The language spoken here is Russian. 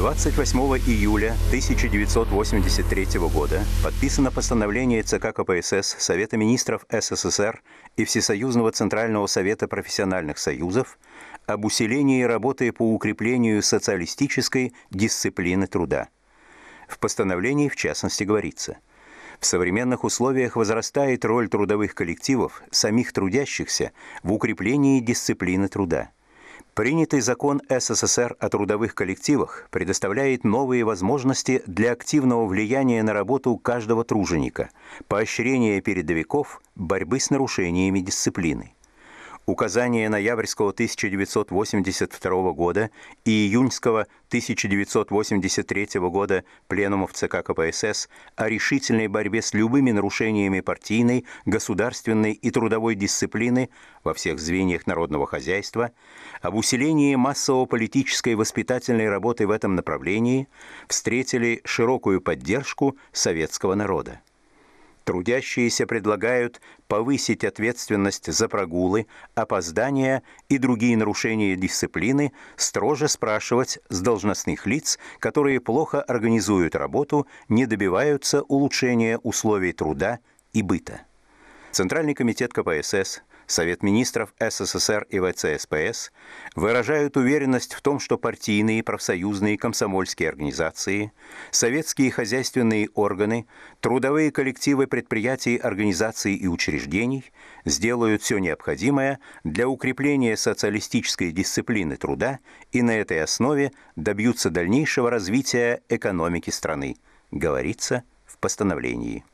28 июля 1983 года подписано постановление ЦК КПСС Совета министров СССР и Всесоюзного Центрального Совета профессиональных союзов об усилении работы по укреплению социалистической дисциплины труда. В постановлении, в частности, говорится – в современных условиях возрастает роль трудовых коллективов, самих трудящихся, в укреплении дисциплины труда. Принятый закон СССР о трудовых коллективах предоставляет новые возможности для активного влияния на работу каждого труженика, поощрения передовиков, борьбы с нарушениями дисциплины указание ноябрьского 1982 года и июньского 1983 года пленумов ЦК КПСС о решительной борьбе с любыми нарушениями партийной, государственной и трудовой дисциплины во всех звеньях народного хозяйства, об усилении массово-политической воспитательной работы в этом направлении встретили широкую поддержку советского народа. Трудящиеся предлагают повысить ответственность за прогулы, опоздания и другие нарушения дисциплины, строже спрашивать с должностных лиц, которые плохо организуют работу, не добиваются улучшения условий труда и быта. Центральный комитет КПСС – Совет министров СССР и ВЦСПС выражают уверенность в том, что партийные, профсоюзные, комсомольские организации, советские хозяйственные органы, трудовые коллективы предприятий, организаций и учреждений сделают все необходимое для укрепления социалистической дисциплины труда и на этой основе добьются дальнейшего развития экономики страны, говорится в постановлении.